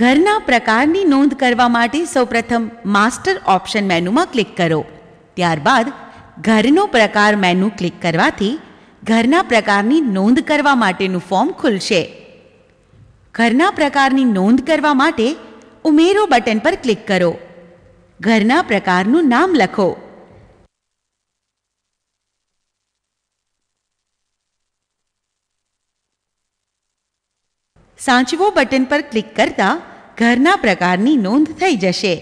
ઘરના પ્રકારની નોંધ કરવા માટે સૌપ્રથમ માસ્ટર ઓપ્શન મેનુમાં ક્લિક કરો ત્યારબાદ ઘરનો પ્રકાર મેનુ ક્લિક કરવાથી ઘરના પ્રકારની નોંધ કરવા માટેનું ફોર્મ ખુલશે ઘરના પ્રકારની નોંધ કરવા માટે ઉમેરો બટન પર ક્લિક કરો ઘરના પ્રકારનું નામ લખો સાચવો બટન પર ક્લિક કરતાં ઘરના પ્રકારની નોંધ થઈ જશે